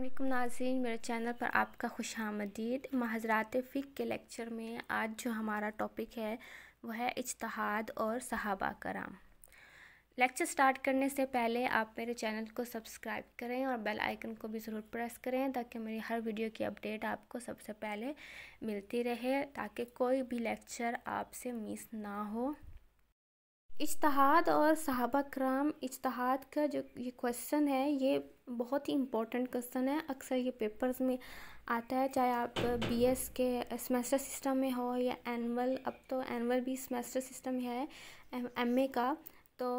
अल्लाम नाजीन मेरे चैनल पर आपका खुश आमदीद महाजरात फ़िक के लेक्चर में आज जो हमारा टॉपिक है वह है इजतहाद और सहाबा कराम लेक्चर स्टार्ट करने से पहले आप मेरे चैनल को सब्सक्राइब करें और बेल आइकन को भी ज़रूर प्रेस करें ताकि मेरी हर वीडियो की अपडेट आपको सबसे पहले मिलती रहे ताकि कोई भी लेक्चर आपसे मिस ना हो इजतहाद और सहाबा कराम इजतहाद का जो ये क्वेश्चन है ये बहुत ही इंपॉर्टेंट क्वेश्चन है अक्सर ये पेपर्स में आता है चाहे आप बीएस के सेमेस्टर सिस्टम में हो या एनुअल अब तो एनुअल भी सेमेस्टर सिस्टम है एमए का तो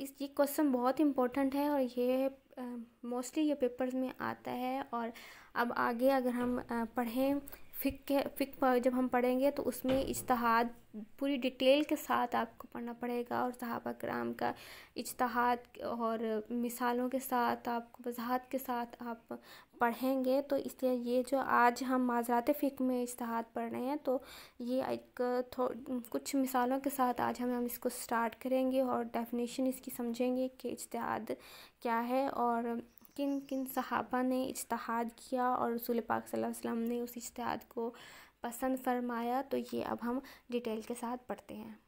इस ये क्वेश्चन बहुत इम्पोर्टेंट है और ये मोस्टली ये पेपर्स में आता है और अब आगे अगर हम पढ़ें फ़िक के फ़िक जब हम पढ़ेंगे तो उसमें इजतहाद पूरी डिटेल के साथ आपको पढ़ना पड़ेगा और सहाबा कराम का इजतहाद और मिसालों के साथ आपको वजाहत के साथ आप पढ़ेंगे तो इसलिए ये जो आज हम माजरात फ़िक में इजतहाद पढ़ रहे हैं तो ये एक कुछ मिसालों के साथ आज हम हम इसको स्टार्ट करेंगे और डेफिनेशन इसकी समझेंगे कि इजतहाद क्या है और किन किन सहाबा ने इजतहाद किया और रसूल पाक वसल्लम ने उस इजतहाद को पसंद फरमाया तो ये अब हम डिटेल के साथ पढ़ते हैं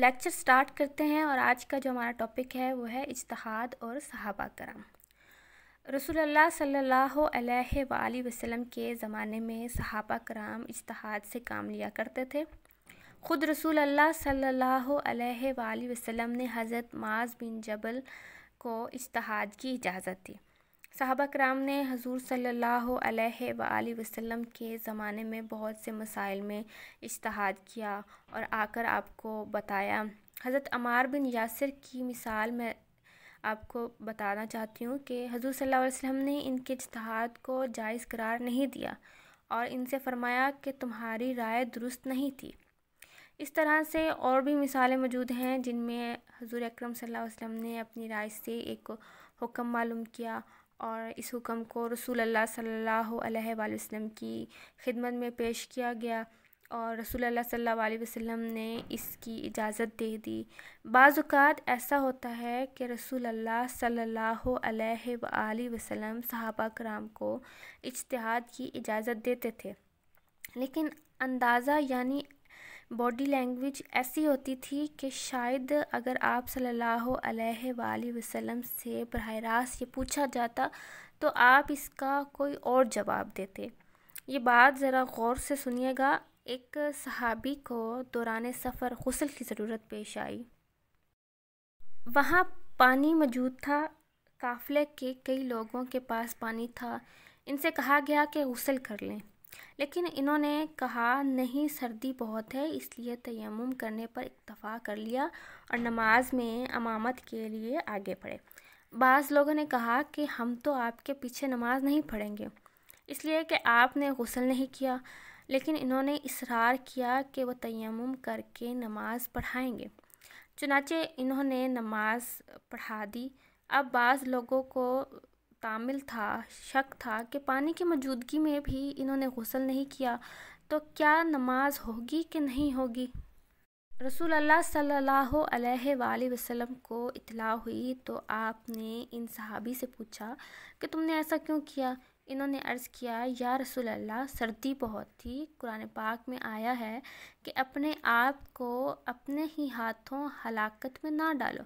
लेक्चर स्टार्ट करते हैं और आज का जो हमारा टॉपिक है वो है इजतहाद और सहाबा कराम रसूलुल्लाह सल्लल्लाहु अलैहि वसल्लम के ज़माने में सहाबा कराम इजतहाद से काम लिया करते थे ख़ुद रसूल अल्लाह सल्लल्लाहु अलैहि वसल्लम ने हज़रत माज बिन जबल को इस्तहाद की इजाज़त दी साहबा कराम ने हजूर सल्लल्लाहु अलैहि वसल्लम के ज़माने में बहुत से मसाइल में इस्तहाद किया और आकर आपको बताया हज़रत अमार बिन यासर की मिसाल मैं आपको बताना चाहती हूँ कि हजूर सल्लल्लाहु अलैहि वसल्लम ने इनके इजतहाद को जायज़ करार नहीं दिया और इनसे फरमाया कि तुम्हारी राय दुरुस्त नहीं थी इस तरह से और भी मिसालें मौजूद हैं जिनमें हजूर अक्रम वसल्लम ने अपनी राय से एक हुक्म मालूम किया और इस हुक्म को रसूल अल्लाह सल्लल्लाहु अलैहि वसल्लम की खिदमत में पेश किया गया और रसूल अल्लाह सल्लल्लाहु अलैहि वसल्लम ने इसकी इजाज़त दे दी बाज़ात ऐसा होता है कि रसूल अल्लाह सल्लल्लाहु अलैहि वसल्लम सहाबा कराम को इजतहाद की इजाज़त देते थे लेकिन अंदाज़ा यानी बॉडी लैंग्वेज ऐसी होती थी कि शायद अगर आप सल्लल्लाहु अलैहि वसल्लम से बरह रास्त ये पूछा जाता तो आप इसका कोई और जवाब देते ये बात ज़रा गौर से सुनिएगा एक सहाबी को दौरान सफ़र गसल की ज़रूरत पेश आई वहाँ पानी मौजूद था काफ़िले के कई लोगों के पास पानी था इनसे कहा गया कि गसल कर लें लेकिन इन्होंने कहा नहीं सर्दी बहुत है इसलिए तयम करने पर इतफ़ा कर लिया और नमाज में अमामत के लिए आगे पढ़े बाज़ लोगों ने कहा कि हम तो आपके पीछे नमाज नहीं पढ़ेंगे इसलिए कि आपने गसल नहीं किया लेकिन इन्होंने इसरार किया कि वह तयम करके नमाज पढ़ाएंगे चुनाचे इन्होंने नमाज पढ़ा दी अब बाज़ लोगों को तामिल था शक था कि पानी की मौजूदगी में भी इन्होंने गसल नहीं किया तो क्या नमाज होगी कि नहीं होगी रसूल अल्लाह सल्लल्लाहु अलैहि वसल्लम को इतला हुई तो आपने इन सहाबी से पूछा कि तुमने ऐसा क्यों किया इन्होंने अर्ज़ किया या रसूल अल्लाह सर्दी बहुत थी कुरान पाक में आया है कि अपने आप को अपने ही हाथों हलाकत में ना डालो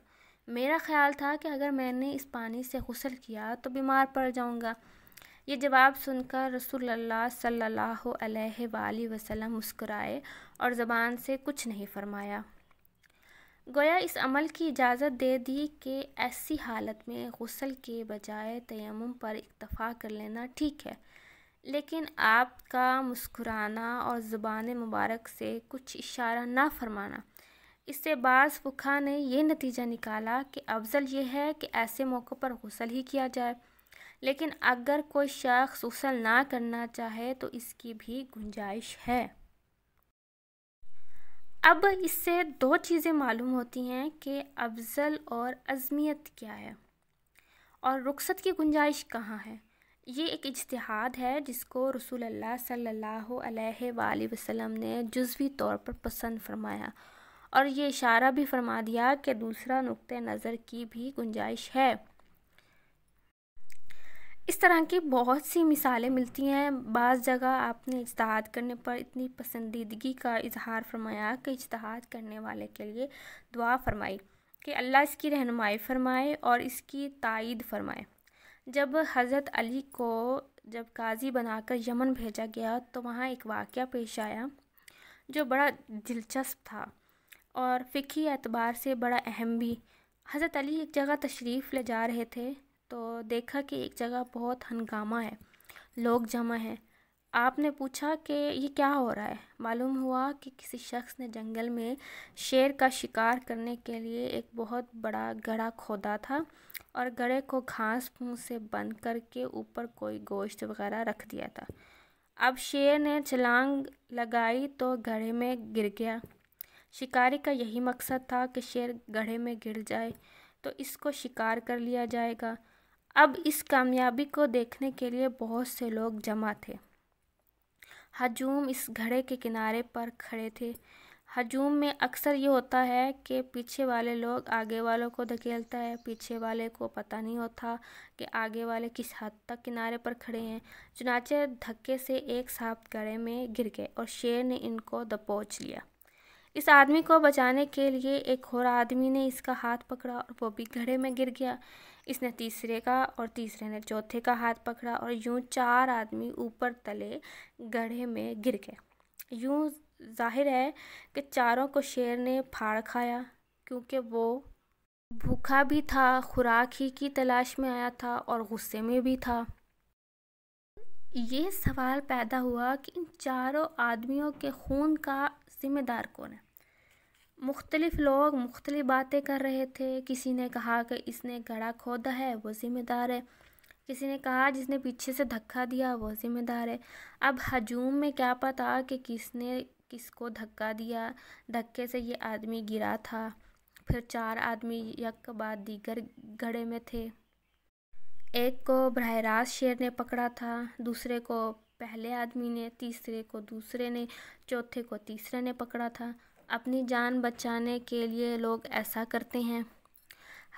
मेरा ख्याल था कि अगर मैंने इस पानी से गसल किया तो बीमार पड़ जाऊँगा ये जवाब सुनकर रसूलुल्लाह सल्लल्लाहु अलैहि वसल्लम मुस्कुराए और ज़बान से कुछ नहीं फरमाया गोया इस अमल की इजाज़त दे दी कि ऐसी हालत में गसल के बजाय तयम पर इतफ़ा कर लेना ठीक है लेकिन आपका मुस्कुराना और ज़ुबान मुबारक से कुछ इशारा ना फरमाना इससे बास फुखा ने यह नतीजा निकाला कि अफजल यह है कि ऐसे मौक़ों पर गसल ही किया जाए लेकिन अगर कोई शख्स गसल ना करना चाहे तो इसकी भी गुंजाइश है अब इससे दो चीज़ें मालूम होती हैं कि अफजल और अजमियत क्या है और रुखसत की गुंजाइश कहाँ है ये एक इजतहाद है जिसको रसूल सल्ला सल्लल्लाहु अलैहि वसल्लम ने जुज़वी तौर पर पसंद फरमाया और ये इशारा भी फरमा दिया कि दूसरा नुक़ नज़र की भी गुंजाइश है इस तरह की बहुत सी मिसालें मिलती हैं बाज़ जगह आपने इजतहाद करने पर इतनी पसंदीदगी का इजहार फरमाया कि इजतहाद करने वाले के लिए दुआ फरमाई कि अल्लाह इसकी रहनमाई फरमाए और इसकी तइद फरमाए जब हज़रत अली को जब काजी बनाकर यमन भेजा गया तो वहाँ एक वाक़ पेश आया जो बड़ा दिलचस्प था और फ़िकी एतबार से बड़ा अहम भी हज़रत अली एक जगह तशरीफ़ ले जा रहे थे तो देखा कि एक जगह बहुत हंगामा है लोग जमा हैं आपने पूछा कि ये क्या हो रहा है मालूम हुआ कि किसी शख्स ने जंगल में शेर का शिकार करने के लिए एक बहुत बड़ा गड़ा खोदा था और गड़े को घास फूस से बंद करके ऊपर कोई गोश्त वगैरह रख दिया था अब शेर ने छलांग लगाई तो गड़े में गिर गया शिकारी का यही मकसद था कि शेर गढ़े में गिर जाए तो इसको शिकार कर लिया जाएगा अब इस कामयाबी को देखने के लिए बहुत से लोग जमा थे हजूम इस घड़े के किनारे पर खड़े थे हजूम में अक्सर ये होता है कि पीछे वाले लोग आगे वालों को धकेलता है पीछे वाले को पता नहीं होता कि आगे वाले किस हद तक किनारे पर खड़े हैं चुनाचे धक्के से एक साथ घड़े में गिर गए और शेर ने इनको दबोच लिया इस आदमी को बचाने के लिए एक और आदमी ने इसका हाथ पकड़ा और वो भी घड़े में गिर गया इसने तीसरे का और तीसरे ने चौथे का हाथ पकड़ा और यूं चार आदमी ऊपर तले गढ़े में गिर गए यूं जाहिर है कि चारों को शेर ने फाड़ खाया क्योंकि वो भूखा भी था खुराक ही की तलाश में आया था और गुस्से में भी था ये सवाल पैदा हुआ कि इन चारों आदमियों के खून का जिम्मेदार कौन है मुख्तलिफ लोग मुख्तलिफ बातें कर रहे थे किसी ने कहा कि इसने गड़ा खोदा है वो ज़िम्मेदार है किसी ने कहा जिसने पीछे से धक्का दिया वो ज़िम्मेदार है अब हजूम में क्या पता कि किसने किसको धक्का दिया धक्के से ये आदमी गिरा था फिर चार आदमी यक बाद दीगर घड़े में थे एक को बरह रास्त शेर ने पकड़ा था दूसरे को पहले आदमी ने तीसरे को दूसरे ने चौथे को तीसरे ने पकड़ा था अपनी जान बचाने के लिए लोग ऐसा करते हैं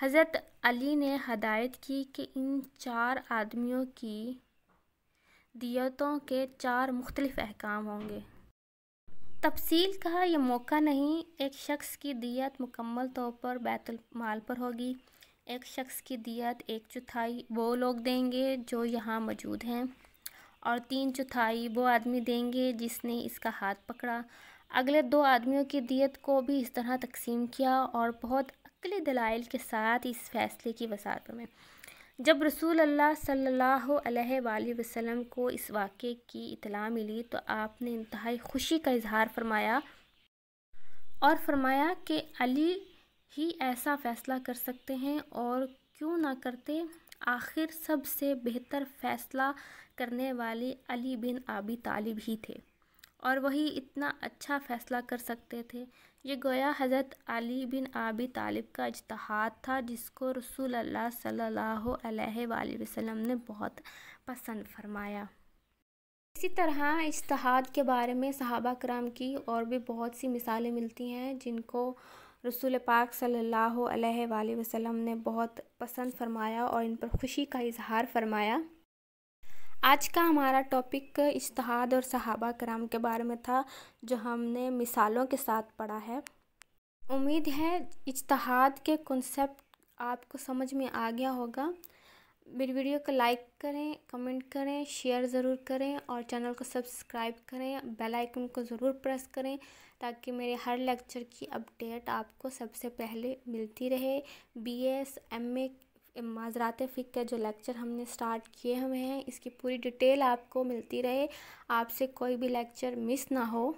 हज़रत अली ने हदायत की कि इन चार आदमियों की दियतों के चार मुख्तलिफ़ अहकाम होंगे तफसील का ये मौका नहीं एक शख्स की दियत मुकम्मल तौर पर माल पर होगी एक शख्स की दियत एक चौथाई वो लोग देंगे जो यहाँ मौजूद हैं और तीन चौथाई वो आदमी देंगे जिसने इसका हाथ पकड़ा अगले दो आदमियों की दियत को भी इस तरह तकसीम किया और बहुत अकली दलाइल के साथ इस फैसले की वसात में जब रसूल अल्लाह सल्लल्लाहु अलैहि वसल्लम को इस वाक़े की इतला मिली तो आपने इंतहाई खुशी का इजहार फरमाया और फरमाया कि अली ही ऐसा फ़ैसला कर सकते हैं और क्यों ना करते आखिर सबसे बेहतर फ़ैसला करने वाले अली बिन आबी तालिब ही थे और वही इतना अच्छा फ़ैसला कर सकते थे ये गोया हज़रत अली बिन आबी तालिब का इजतहाद था जिसको रसूल अल्लाह सल्लल्लाहु अलैहि वसल्लम ने बहुत पसंद फरमाया इसी तरह इजतहाद के बारे में सहाबा कराम की और भी बहुत सी मिसालें मिलती हैं जिनको रसूल पाक सल्लल्लाहु अलैहि वसल्लम ने बहुत पसंद फरमाया और इन पर खुशी का इजहार फरमाया आज का हमारा टॉपिक इश्तहाद और सहाबा कराम के बारे में था जो हमने मिसालों के साथ पढ़ा है उम्मीद है इश्तहाद के कॉन्सेप्ट आपको समझ में आ गया होगा मेरी वीडियो को लाइक करें कमेंट करें शेयर ज़रूर करें और चैनल को सब्सक्राइब करें बेल आइकन को ज़रूर प्रेस करें ताकि मेरे हर लेक्चर की अपडेट आपको सबसे पहले मिलती रहे बीएस एमए माजरात फ़िक का जो लेक्चर हमने स्टार्ट किए हुए हैं इसकी पूरी डिटेल आपको मिलती रहे आपसे कोई भी लेक्चर मिस ना हो